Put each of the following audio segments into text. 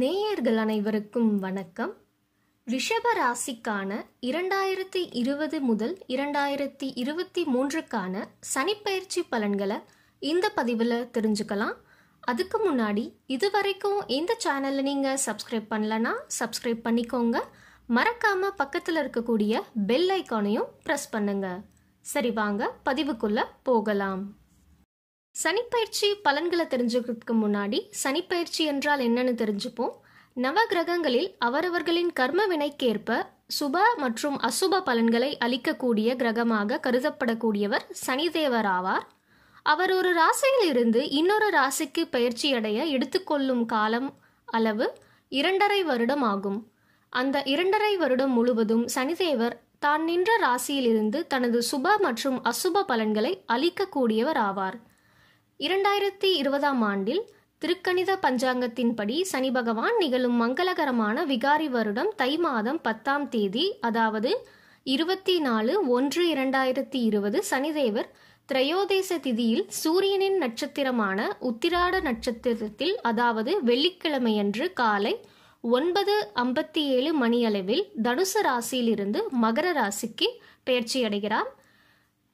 நேயர்கள் அனைவருக்கும் வணக்கம் ரிஷப ராசிக்கான இரண்டாயிரத்தி இருபது முதல் இரண்டாயிரத்தி இருபத்தி மூன்றுக்கான சனிப்பயிற்சி பலன்களை இந்த பதிவில் தெரிஞ்சுக்கலாம் அதுக்கு முன்னாடி இது வரைக்கும் இந்த சேனலை நீங்கள் சப்ஸ்கிரைப் பண்ணலன்னா சப்ஸ்கிரைப் பண்ணிக்கோங்க மறக்காமல் பக்கத்தில் இருக்கக்கூடிய பெல் ஐக்கானையும் ப்ரெஸ் பண்ணுங்கள் சரி வாங்க பதிவுக்குள்ளே போகலாம் சனிப்பயிற்சி பலன்களை தெரிஞ்சுக்கிறதுக்கு முன்னாடி சனிப்பயிற்சி என்றால் என்னன்னு தெரிஞ்சுப்போம் நவ கிரகங்களில் அவரவர்களின் கர்ம வினைக்கேற்ப சுப மற்றும் அசுப பலன்களை அளிக்கக்கூடிய கிரகமாக கருதப்படக்கூடியவர் சனிதேவர் ஆவார் அவர் ஒரு ராசியில் இருந்து இன்னொரு ராசிக்கு பயிற்சி அடைய எடுத்துக்கொள்ளும் காலம் அளவு இரண்டரை வருடம் ஆகும் அந்த இரண்டரை வருடம் முழுவதும் சனிதேவர் தான் நின்ற ராசியிலிருந்து தனது சுப மற்றும் அசுப பலன்களை அளிக்கக்கூடியவர் ஆவார் இரண்டாயிரத்தி இருபதாம் ஆண்டில் திருக்கணித பஞ்சாங்கத்தின்படி சனி பகவான் நிகழும் மங்களகரமான விகாரி வருடம் தை மாதம் பத்தாம் தேதி அதாவது இருபத்தி நாலு ஒன்று இரண்டாயிரத்தி இருபது சனிதேவர் திரையோதேச திதியில் சூரியனின் நட்சத்திரமான உத்திராட நட்சத்திரத்தில் அதாவது வெள்ளிக்கிழமையன்று காலை ஒன்பது ஐம்பத்தி ஏழு மணியளவில் தனுசு ராசியிலிருந்து மகர ராசிக்கு பெயர்ச்சியடைகிறார்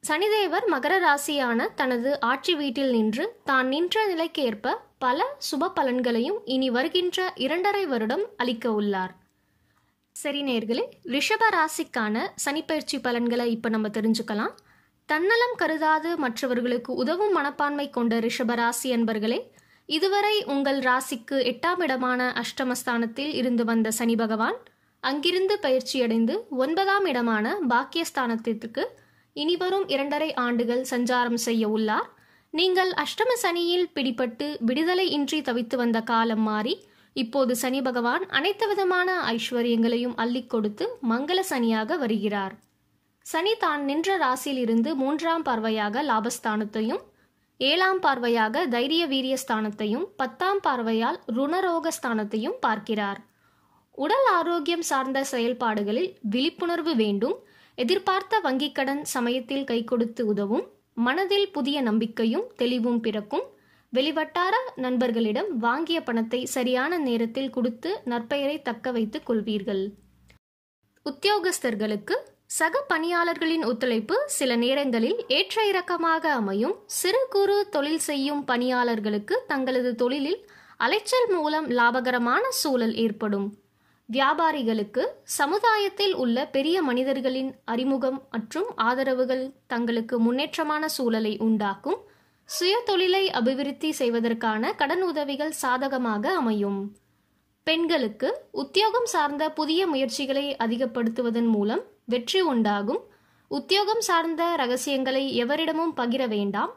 சனிதேவர் மகர ராசியான தனது ஆட்சி வீட்டில் நின்று தான் நின்ற நிலைக்கேற்ப பல சுப பலன்களையும் இனி வருகின்ற இரண்டரை வருடம் அளிக்க உள்ளார் சரி நேர்களே ரிஷப ராசிக்கான சனிப்பயிற்சி பலன்களை இப்போ நம்ம தெரிஞ்சுக்கலாம் தன்னலம் கருதாது மற்றவர்களுக்கு உதவும் மனப்பான்மை கொண்ட ரிஷப ராசி என்பர்களே இதுவரை உங்கள் ராசிக்கு எட்டாம் இடமான அஷ்டமஸ்தானத்தில் இருந்து வந்த சனி பகவான் அங்கிருந்து பயிற்சியடைந்து ஒன்பதாம் இடமான பாக்கியஸ்தானத்திற்கு இனிவரும் இரண்டரை ஆண்டுகள் சஞ்சாரம் செய்ய உள்ளார் நீங்கள் அஷ்டம சனியில் பிடிபட்டு விடுதலை இன்றி தவித்து வந்த காலம் மாறி இப்போது சனி பகவான் அனைத்து விதமான ஐஸ்வர்யங்களையும் அள்ளி கொடுத்து மங்கள சனியாக வருகிறார் சனி தான் நின்ற ராசியிலிருந்து மூன்றாம் பார்வையாக லாபஸ்தானத்தையும் ஏழாம் பார்வையாக தைரிய வீரிய ஸ்தானத்தையும் பத்தாம் பார்வையால் ருணரோக ஸ்தானத்தையும் பார்க்கிறார் உடல் ஆரோக்கியம் சார்ந்த செயல்பாடுகளில் விழிப்புணர்வு வேண்டும் எதிர்பார்த்த வங்கிக் கடன் சமயத்தில் கை கொடுத்து உதவும் மனதில் புதிய நம்பிக்கையும் தெளிவும் பிறக்கும் வெளிவட்டார நண்பர்களிடம் வாங்கிய பணத்தை சரியான நேரத்தில் கொடுத்து நற்பெயரை தக்க வைத்துக் கொள்வீர்கள் உத்தியோகஸ்தர்களுக்கு சக பணியாளர்களின் ஒத்துழைப்பு சில நேரங்களில் ஏற்ற இறக்கமாக அமையும் சிறு குறு தொழில் செய்யும் பணியாளர்களுக்கு தங்களது தொழிலில் அலைச்சல் மூலம் லாபகரமான சூழல் ஏற்படும் வியாபாரிகளுக்கு சமுதாயத்தில் உள்ள பெரிய மனிதர்களின் அறிமுகம் மற்றும் ஆதரவுகள் தங்களுக்கு முன்னேற்றமான சூழலை உண்டாக்கும் சுய தொழிலை அபிவிருத்தி செய்வதற்கான கடன் உதவிகள் சாதகமாக அமையும் பெண்களுக்கு உத்தியோகம் சார்ந்த புதிய முயற்சிகளை அதிகப்படுத்துவதன் மூலம் வெற்றி உண்டாகும் உத்தியோகம் சார்ந்த ரகசியங்களை எவரிடமும் பகிர வேண்டாம்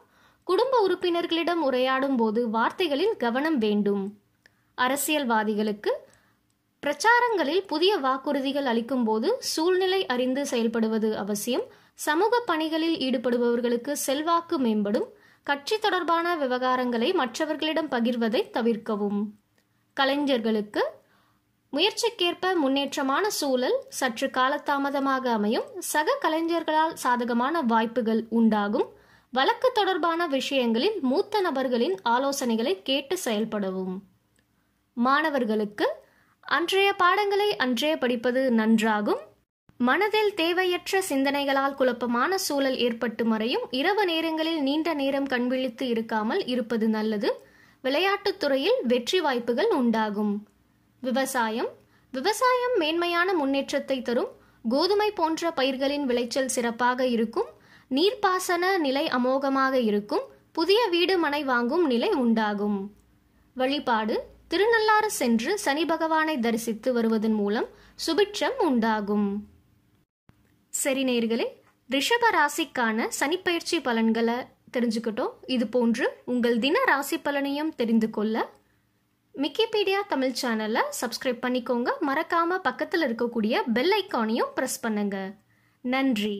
குடும்ப உறுப்பினர்களிடம் உரையாடும் போது வார்த்தைகளில் கவனம் வேண்டும் அரசியல்வாதிகளுக்கு பிரச்சாரங்களில் புதிய வாக்குறுதிகள் அளிக்கும் போது சூழ்நிலை அறிந்து செயல்படுவது அவசியம் சமூக பணிகளில் ஈடுபடுபவர்களுக்கு செல்வாக்கு மேம்படும் கட்சி தொடர்பான விவகாரங்களை மற்றவர்களிடம் பகிர்வதை தவிர்க்கவும் கலைஞர்களுக்கு முயற்சிக்கேற்ப முன்னேற்றமான சூழல் சற்று காலதாமதமாக அமையும் சக கலைஞர்களால் சாதகமான வாய்ப்புகள் உண்டாகும் வழக்கு தொடர்பான விஷயங்களில் மூத்த நபர்களின் ஆலோசனைகளை கேட்டு செயல்படவும் மாணவர்களுக்கு அன்றைய பாடங்களை அன்றே படிப்பது நன்றாகும் மனதில் தேவையற்ற சிந்தனைகளால் குழப்பமான சூழல் ஏற்பட்டு மறையும் இரவு நேரங்களில் நீண்ட நேரம் கண்விழித்து இருக்காமல் இருப்பது நல்லது விளையாட்டுத் துறையில் வெற்றி வாய்ப்புகள் உண்டாகும் விவசாயம் விவசாயம் மேன்மையான முன்னேற்றத்தை தரும் கோதுமை போன்ற பயிர்களின் விளைச்சல் சிறப்பாக இருக்கும் நீர்ப்பாசன நிலை அமோகமாக இருக்கும் புதிய வீடு மனை வாங்கும் நிலை உண்டாகும் வழிபாடு திருநள்ளாறு சென்று சனி பகவானை தரிசித்து வருவதன் மூலம் சுபிட்சம் உண்டாகும் சரி நேர்களே ரிஷப ராசிக்கான சனிப்பயிற்சி பலன்களை தெரிஞ்சுக்கிட்டோம் இது போன்று உங்கள் தின ராசி பலனையும் தெரிந்து கொள்ள விக்கிபீடியா தமிழ் சேனலை சப்ஸ்கிரைப் பண்ணிக்கோங்க மறக்காம பக்கத்தில் இருக்கக்கூடிய பெல் ஐக்கானையும் ப்ரெஸ் பண்ணுங்க நன்றி